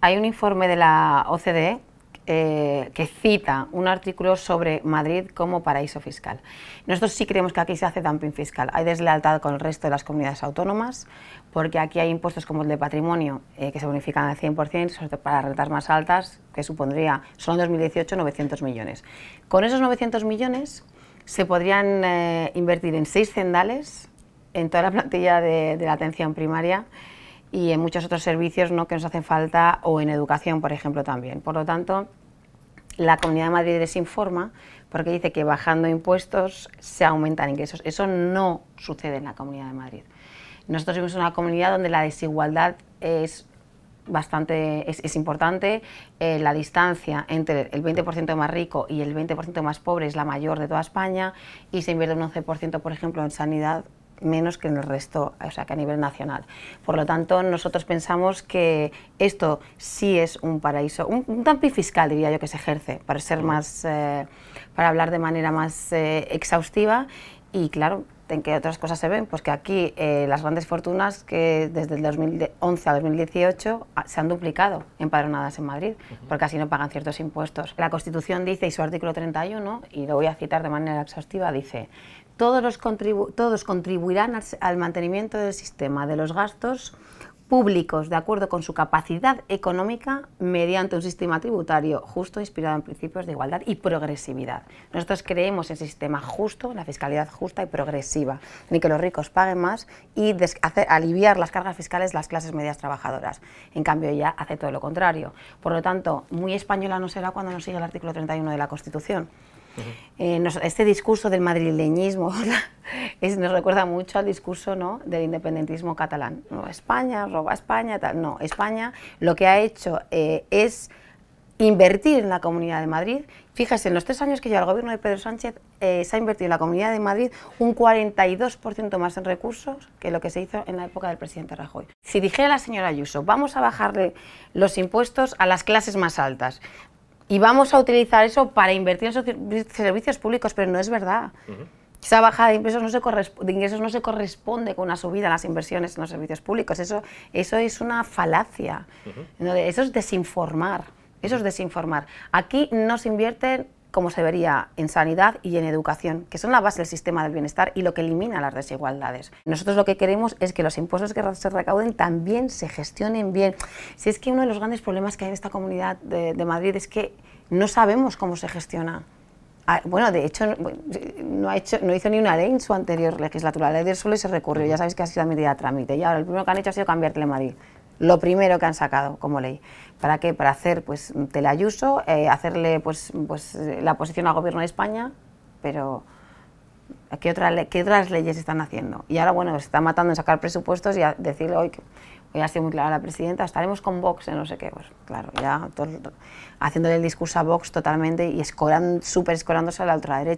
Hay un informe de la OCDE eh, que cita un artículo sobre Madrid como paraíso fiscal. Nosotros sí creemos que aquí se hace dumping fiscal. Hay deslealtad con el resto de las comunidades autónomas, porque aquí hay impuestos como el de patrimonio, eh, que se bonifican al 100%, para rentas más altas, que supondría, solo en 2018, 900 millones. Con esos 900 millones se podrían eh, invertir en seis cendales, en toda la plantilla de, de la atención primaria, y en muchos otros servicios ¿no? que nos hacen falta o en educación, por ejemplo, también. Por lo tanto, la Comunidad de Madrid desinforma porque dice que bajando impuestos se aumentan ingresos. Eso no sucede en la Comunidad de Madrid. Nosotros vivimos en una comunidad donde la desigualdad es bastante es, importante. Eh, la distancia entre el 20% más rico y el 20% más pobre es la mayor de toda España y se invierte un 11%, por ejemplo, en sanidad menos que en el resto, o sea, que a nivel nacional. Por lo tanto, nosotros pensamos que esto sí es un paraíso, un, tampi fiscal, diría yo, que se ejerce, para ser más, eh, para hablar de manera más eh, exhaustiva. Y claro, en que otras cosas se ven, pues que aquí eh, las grandes fortunas que desde el 2011 a 2018 se han duplicado empadronadas en Madrid, porque así no pagan ciertos impuestos. La Constitución dice, y su artículo 31, y lo voy a citar de manera exhaustiva, dice, todos, los todos contribuirán al mantenimiento del sistema de los gastos públicos de acuerdo con su capacidad económica mediante un sistema tributario justo inspirado en principios de igualdad y progresividad. Nosotros creemos en el sistema justo, la fiscalidad justa y progresiva, ni que los ricos paguen más y aliviar las cargas fiscales las clases medias trabajadoras. En cambio, ella hace todo lo contrario. Por lo tanto, muy española no será cuando no siga el artículo 31 de la Constitución. Eh, este discurso del madrileñismo nos recuerda mucho al discurso del independentismo catalán. España, roba España, No, España lo que ha hecho eh, es invertir en la Comunidad de Madrid. Fíjese, en los tres años que lleva el gobierno de Pedro Sánchez, eh, se ha invertido en la Comunidad de Madrid un 42% más en recursos que lo que se hizo en la época del presidente Rajoy. Si dijera la señora Ayuso, vamos a bajarle los impuestos a las clases más altas, y vamos a utilizar eso para invertir en servicios públicos, pero no es verdad. Esa bajada de ingresos, no se de ingresos no se corresponde con una subida en las inversiones en los servicios públicos. Eso, eso es una falacia. Eso es desinformar. Eso es desinformar. Aquí no se invierten como se vería en sanidad y en educación, que son la base del sistema del bienestar y lo que elimina las desigualdades. Nosotros lo que queremos es que los impuestos que se recauden también se gestionen bien. Si es que uno de los grandes problemas que hay en esta comunidad de, Madrid es que no sabemos cómo se gestiona. Ah, bueno, de hecho no, ha hecho, no hizo ni una ley en su anterior legislatura, la ley del suelo y se recurrió, ya sabéis que ha sido a medida de trámite, y ahora el primero que han hecho ha sido cambiar Telemadrid lo primero que han sacado como ley. ¿Para qué? Para hacer pues telayuso, eh, hacerle pues, pues eh, la posición al gobierno de España, pero eh, ¿qué, otra ¿qué otras leyes están haciendo? Y ahora, bueno, se está matando en sacar presupuestos y decirle hoy que ha sido muy clara la presidenta, estaremos con Vox en no sé qué. Pues claro, ya haciéndole el discurso a Vox totalmente y superescorándose súper escorándose a la ultraderecha.